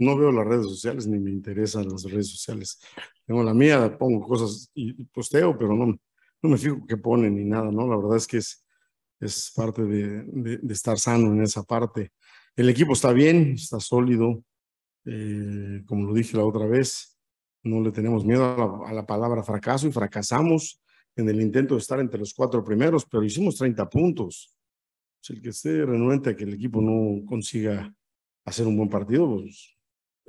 no veo las redes sociales ni me interesan las redes sociales. Tengo la mía, pongo cosas y posteo, pero no, no me fijo qué ponen ni nada, ¿no? La verdad es que es, es parte de, de, estar sano en esa parte. El equipo está bien, está sólido, eh, como lo dije la otra vez, no le tenemos miedo a la, palabra fracaso y fracasamos en el intento de estar entre los cuatro primeros, pero hicimos 30 puntos. Si el que esté renuente a que el equipo no consiga hacer un buen partido, pues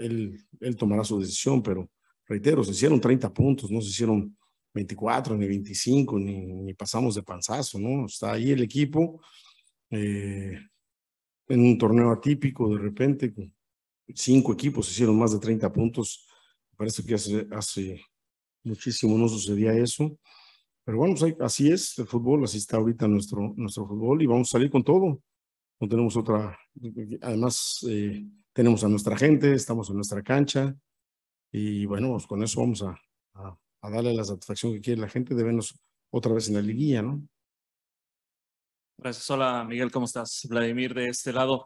él, tomará su decisión, pero reitero, se hicieron 30 puntos, no se hicieron 24, ni 25, ni, ni pasamos de panzazo, ¿no? Está ahí el equipo eh, en un torneo atípico, de repente, cinco equipos hicieron más de 30 puntos, parece que hace, hace muchísimo no sucedía eso, pero bueno, pues, así es el fútbol, así está ahorita nuestro, nuestro fútbol y vamos a salir con todo, no tenemos otra, además... Eh, tenemos a nuestra gente, estamos en nuestra cancha y bueno, pues, con eso vamos a, darle la satisfacción que quiere la gente de vernos otra vez en la liguilla, ¿no? Gracias. Hola, Miguel, ¿cómo estás? Vladimir, de este lado.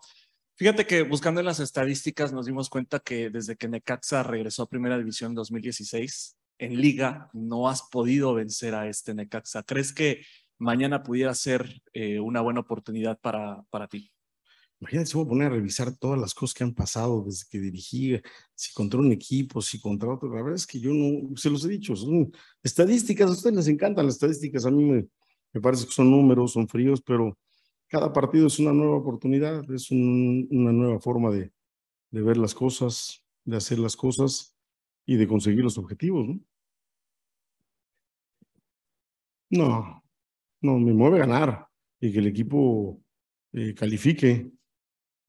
Fíjate que buscando en las estadísticas nos dimos cuenta que desde que Necaxa regresó a Primera División 2016, en Liga no has podido vencer a este Necaxa. ¿Crees que mañana pudiera ser eh, una buena oportunidad para, para ti? Imagínense, voy a poner a revisar todas las cosas que han pasado desde que dirigí, si contra un equipo, si contra otro. La verdad es que yo no, se los he dicho, estadísticas, a ustedes les encantan las estadísticas, a mí me, parece que son números, son fríos, pero cada partido es una nueva oportunidad, es una nueva forma de, ver las cosas, de hacer las cosas y de conseguir los objetivos. No, no, me mueve ganar y que el equipo eh, califique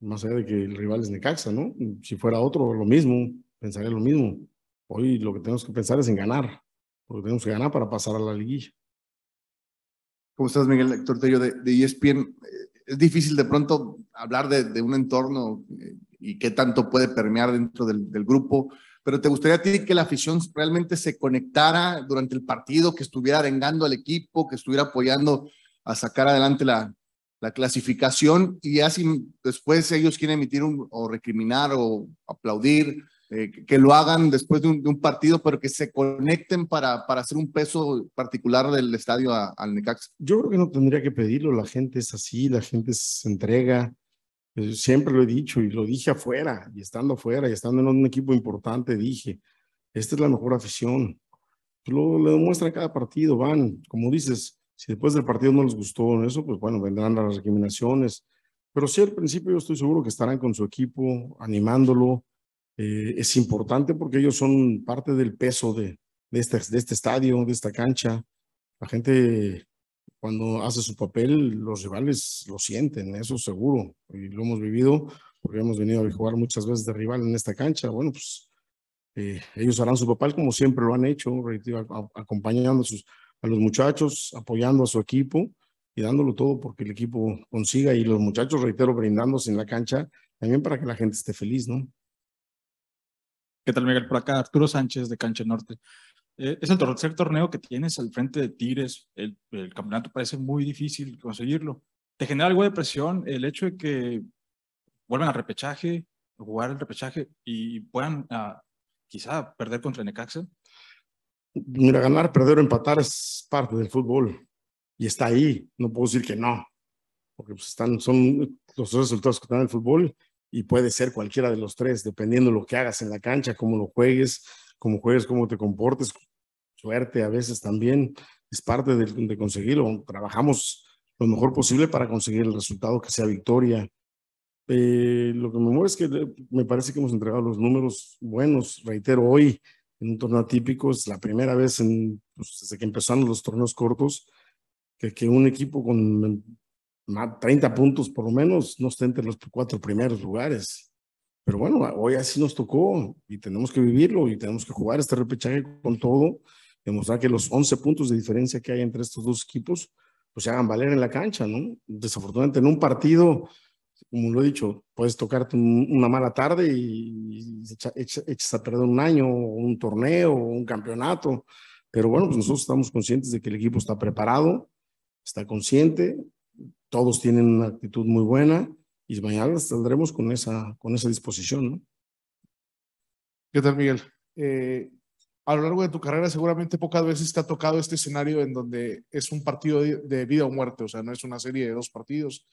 más allá de que el rival es Necaxa, ¿no? Si fuera otro, lo mismo, pensaría lo mismo. Hoy lo que tenemos que pensar es en ganar, porque tenemos que ganar para pasar a la liguilla. ¿Cómo estás, Miguel Tortello? de, ESPN? E eh, es difícil de pronto hablar de, un entorno eh, y qué tanto puede permear dentro del, del grupo, pero ¿te gustaría a ti que la afición realmente se conectara durante el partido, que estuviera arengando al equipo, que estuviera apoyando a sacar adelante la, la clasificación y ya si después ellos quieren emitir un, o recriminar o aplaudir, eh, que lo hagan después de un, partido, pero que se conecten para, para hacer un peso particular del estadio al Necax. Yo creo que no tendría que pedirlo, la gente es así, la gente se entrega. Eh, siempre lo he dicho y lo dije afuera, y estando afuera, y estando en un equipo importante, dije, esta es la mejor afición. Lo, lo demuestran cada partido, van, como dices, si después del partido no les gustó eso, pues bueno, vendrán las recriminaciones. Pero sí, al principio yo estoy seguro que estarán con su equipo, animándolo. Eh, es importante porque ellos son parte del peso de, de, este, de este estadio, de esta cancha. La gente cuando hace su papel, los rivales lo sienten, eso seguro. Y lo hemos vivido porque hemos venido a jugar muchas veces de rival en esta cancha. Bueno, pues eh, ellos harán su papel como siempre lo han hecho, acompañando a sus, los muchachos, apoyando a su equipo y dándolo todo porque el equipo consiga y los muchachos, reitero, brindándose en la cancha también para que la gente esté feliz, ¿no? ¿Qué tal, Miguel? Por acá, Arturo Sánchez de Cancha Norte. Eh, es el tercer torneo que tienes al frente de Tigres. El, campeonato parece muy difícil conseguirlo. ¿Te genera algo de presión el hecho de que vuelvan al repechaje, jugar el repechaje y puedan ah, quizá perder contra Necaxa? Mira, ganar, perder o empatar es parte del fútbol y está ahí. No puedo decir que no, porque pues, están, son los resultados que están en el fútbol y puede ser cualquiera de los tres, dependiendo lo que hagas en la cancha, cómo lo juegues, cómo juegues, cómo te comportes. Suerte a veces también es parte de, conseguirlo. Trabajamos lo mejor posible para conseguir el resultado que sea victoria. Eh, lo que me mueve es que eh, me parece que hemos entregado los números buenos. Reitero, hoy en un torneo atípico. Es la primera vez en, pues, desde que empezaron los torneos cortos que, un equipo con 30 puntos por lo menos no esté entre los cuatro primeros lugares. Pero bueno, hoy así nos tocó y tenemos que vivirlo y tenemos que jugar este repechaje con todo, demostrar que los 11 puntos de diferencia que hay entre estos dos equipos, pues se hagan valer en la cancha, ¿no? Desafortunadamente en un partido como lo he dicho, puedes tocarte una mala tarde y echas a perder un año, un torneo, o un campeonato. Pero bueno, pues nosotros estamos conscientes de que el equipo está preparado, está consciente, todos tienen una actitud muy buena y mañana saldremos con esa, con esa disposición. ¿Qué tal, Miguel? Eh, a lo largo de tu carrera seguramente pocas veces te ha tocado este escenario en donde es un partido de vida o muerte, o sea, no es una serie de dos partidos,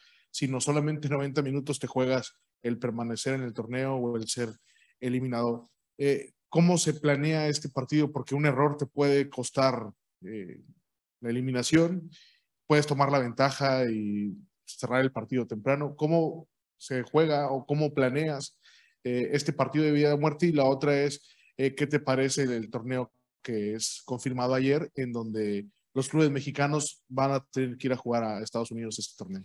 no solamente 90 minutos te juegas el permanecer en el torneo o el ser eliminado. Eh, ¿Cómo se planea este partido? Porque un error te puede costar eh, la eliminación, puedes tomar la ventaja y cerrar el partido temprano. ¿Cómo se juega o cómo planeas eh, este partido de vida o muerte? Y la otra es, ¿qué te parece el torneo que es confirmado ayer, en donde los clubes mexicanos van a tener que ir a jugar a Estados Unidos este torneo?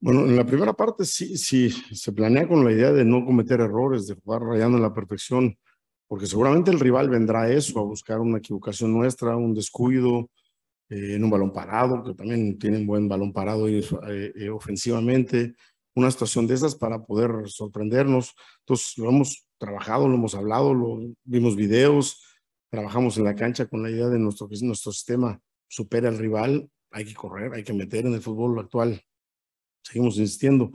Bueno, en la primera parte sí, sí, se planea con la idea de no cometer errores, de jugar rayando en la perfección, porque seguramente el rival vendrá a eso, a buscar una equivocación nuestra, un descuido, eh, en un balón parado, que también tienen buen balón parado y, eh, eh, ofensivamente, una situación de esas para poder sorprendernos. Entonces lo hemos trabajado, lo hemos hablado, lo, vimos videos, trabajamos en la cancha con la idea de nuestro, nuestro sistema supera al rival, hay que correr, hay que meter en el fútbol actual seguimos insistiendo,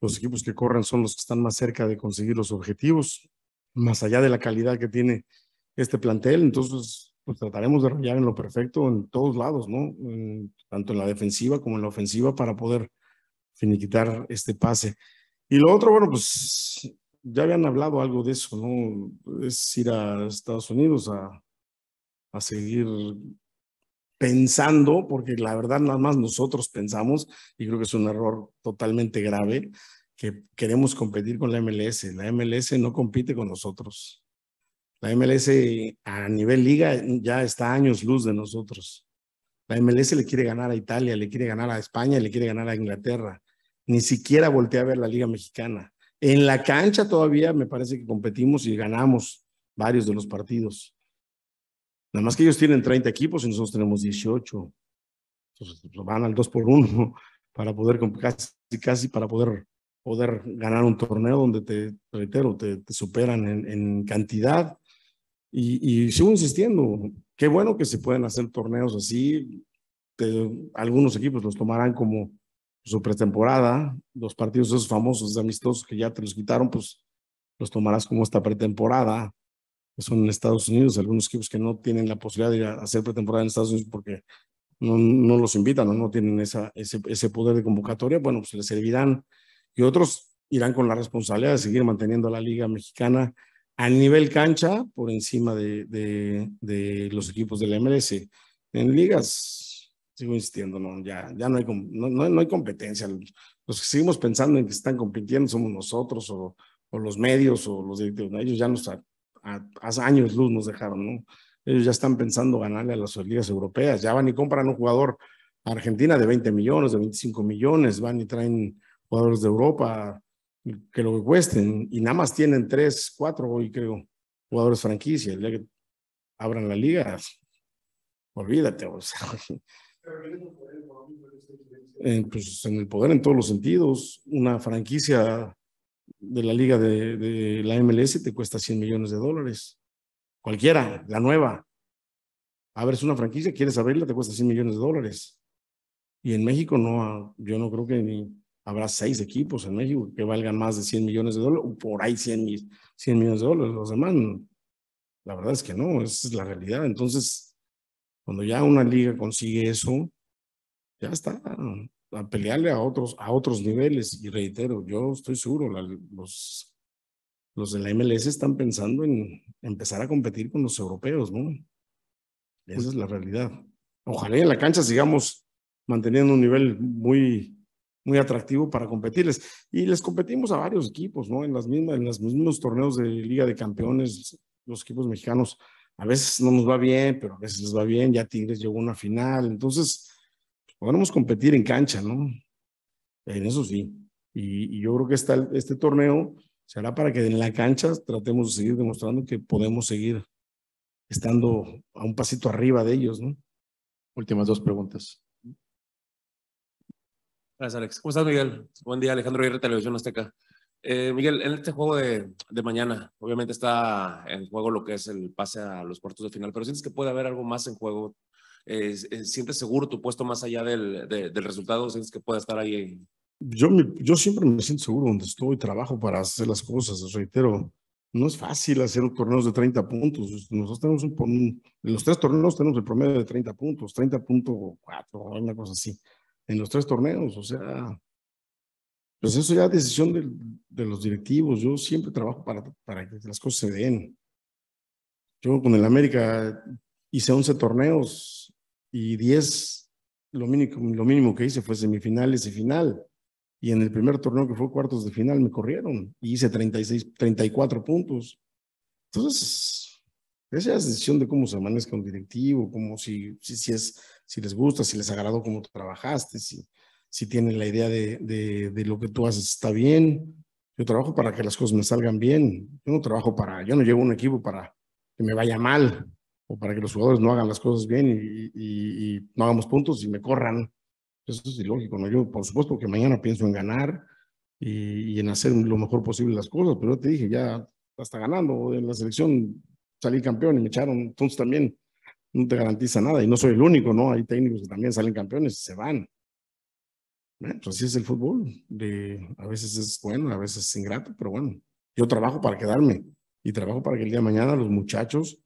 los equipos que corren son los que están más cerca de conseguir los objetivos, más allá de la calidad que tiene este plantel, entonces pues trataremos de rayar en lo perfecto en todos lados, ¿no? tanto en la defensiva como en la ofensiva para poder finiquitar este pase. Y lo otro, bueno, pues ya habían hablado algo de eso, ¿no? Es ir a Estados Unidos a, a seguir pensando, porque la verdad nada más nosotros pensamos, y creo que es un error totalmente grave, que queremos competir con la MLS. La MLS no compite con nosotros. La MLS a nivel liga ya está años luz de nosotros. La MLS le quiere ganar a Italia, le quiere ganar a España, le quiere ganar a Inglaterra. Ni siquiera voltea a ver la liga mexicana. En la cancha todavía me parece que competimos y ganamos varios de los partidos. Nada más que ellos tienen 30 equipos y nosotros tenemos 18. Entonces pues, van al 2 por 1 para poder, casi, casi para poder, poder ganar un torneo donde te, reitero, te, superan en, cantidad. Y, y, sigo insistiendo, qué bueno que se pueden hacer torneos así. Te, algunos equipos los tomarán como su pretemporada, los partidos esos famosos de amistosos que ya te los quitaron, pues los tomarás como esta pretemporada son en Estados Unidos, algunos equipos que no tienen la posibilidad de ir a hacer pretemporada en Estados Unidos porque no, no los invitan o no tienen esa, ese, ese poder de convocatoria, bueno, pues les servirán. Y otros irán con la responsabilidad de seguir manteniendo a la Liga Mexicana a nivel cancha por encima de, de, los equipos del MLS. En ligas, sigo insistiendo, no, ya, ya no, hay, no, no, hay competencia. Los que seguimos pensando en que están compitiendo somos nosotros o, o los medios o los directivos. Ellos ya no saben a, años luz nos dejaron, ¿no? Ellos ya están pensando ganarle a las ligas europeas, ya van y compran un jugador a Argentina de 20 millones, de 25 millones, van y traen jugadores de Europa que lo que cuesten, y nada más tienen tres, cuatro hoy creo, jugadores franquicia, el día que abran la liga, olvídate, o eh, pues en el poder en todos los sentidos, una franquicia de la liga de, la MLS te cuesta 100 millones de dólares. Cualquiera, la nueva. Abres una franquicia, quieres abrirla, te cuesta 100 millones de dólares. Y en México no, ah, yo no creo que ni habrá seis equipos en México que valgan más de 100 millones de dólares, por ahí 100, 100 millones de dólares. Los demás, la verdad es que no, esa es la realidad. Entonces, cuando ya una liga consigue eso, ya está a pelearle a otros, a otros niveles. Y reitero, yo estoy seguro, los, los de la MLS están pensando en empezar a competir con los europeos, ¿no? Esa es la realidad. Ojalá en la cancha sigamos manteniendo un nivel muy, muy atractivo para competirles. Y les competimos a varios equipos, ¿no? En, las mismas, en los mismos torneos de Liga de Campeones, los equipos mexicanos a veces no nos va bien, pero a veces les va bien. Ya Tigres llegó a una final. Entonces, podremos pues competir en cancha, ¿no? En eso sí. Y, yo creo que este torneo será para que en la cancha tratemos de seguir demostrando que podemos seguir estando a un pasito arriba de ellos, ¿no? Últimas dos preguntas. Gracias, Alex. ¿Cómo estás, Miguel? Buen día, Alejandro Guerra, Televisión Azteca. Eh, Miguel, en este juego de, de, mañana, obviamente está en juego lo que es el pase a los cuartos de final, pero ¿sientes que puede haber algo más en juego sientes seguro tu puesto más allá del, del resultado? ¿Sientes que pueda estar ahí? Yo, yo siempre me siento seguro donde estoy, trabajo para hacer las cosas, reitero. No es fácil hacer torneos de 30 puntos. Nosotros tenemos un, en los tres torneos tenemos el promedio de 30 puntos, 30.4, una cosa así. En los tres torneos, o sea, pues eso ya es decisión de, de, los directivos. Yo siempre trabajo para, para que las cosas se den. Yo con el América hice 11 torneos y 10, lo mínimo, lo mínimo que hice fue semifinales y final. Y en el primer torneo que fue cuartos de final me corrieron y hice 36, 34 puntos. Entonces, esa es decisión de cómo se amanezca un directivo, cómo si, si, es, si les gusta, si les agradó cómo trabajaste, si, si tienen la idea de, de, lo que tú haces está bien. Yo trabajo para que las cosas me salgan bien. Yo no trabajo para, yo no llevo un equipo para que me vaya mal para que los jugadores no hagan las cosas bien y, y, no hagamos puntos y me corran. Eso es ilógico, ¿no? Yo, por supuesto, que mañana pienso en ganar y, en hacer lo mejor posible las cosas, pero yo te dije, ya hasta ganando en la selección salí campeón y me echaron, entonces también no te garantiza nada y no soy el único, ¿no? Hay técnicos que también salen campeones y se van. Bueno, pues así es el fútbol, de, a veces es bueno, a veces es ingrato, pero bueno, yo trabajo para quedarme y trabajo para que el día de mañana los muchachos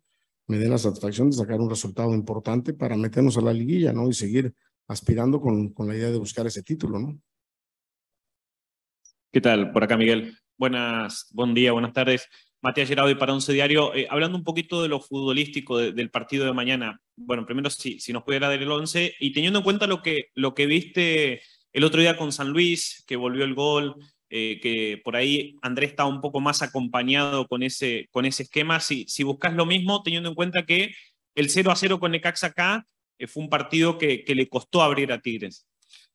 me dé la satisfacción de sacar un resultado importante para meternos a la liguilla, ¿no? Y seguir aspirando con, la idea de buscar ese título, ¿no? ¿Qué tal? Por acá, Miguel. Buenas, buen día, buenas tardes. Matías Gerardo y para Once Diario. Eh, hablando un poquito de lo futbolístico del partido de mañana. Bueno, primero, si, si nos pudiera dar el once y teniendo en cuenta lo que, lo que viste el otro día con San Luis, que volvió el gol, eh, que por ahí Andrés está un poco más acompañado con ese, con ese esquema. Si, si buscas lo mismo, teniendo en cuenta que el 0 a 0 con Necaxa acá eh, fue un partido que, le costó abrir a Tigres.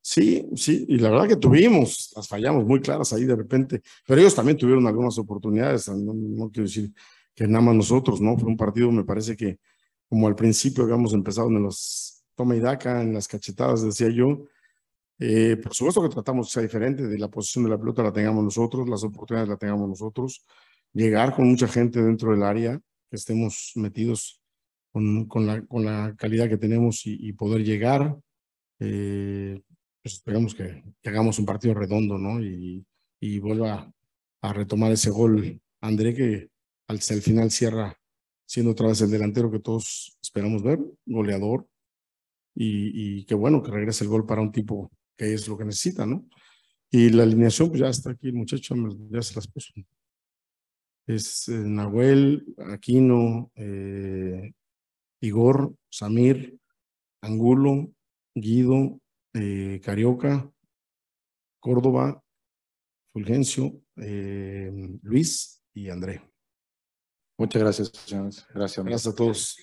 Sí, sí, y la verdad que tuvimos, las fallamos muy claras ahí de repente, pero ellos también tuvieron algunas oportunidades, no, quiero decir que nada más nosotros, ¿no? Fue un partido, me parece que como al principio habíamos empezado en los toma y daca, en las cachetadas, decía yo, eh, por supuesto que tratamos que sea diferente, de la posición de la pelota la tengamos nosotros, las oportunidades la tengamos nosotros, llegar con mucha gente dentro del área, que estemos metidos con, con, la, con la, calidad que tenemos y, poder llegar. Eh, pues esperamos que, hagamos un partido redondo, ¿no? Y, y vuelva a retomar ese gol André, que al, final cierra siendo otra vez el delantero que todos esperamos ver, goleador, y, y qué bueno que regrese el gol para un tipo es lo que necesita, ¿no? Y la alineación, pues ya está aquí, muchachos, muchacho ya se las puso. Es eh, Nahuel, Aquino, eh, Igor, Samir, Angulo, Guido, eh, Carioca, Córdoba, Fulgencio, Luis y André. Muchas gracias, Gracias. Gracias a todos.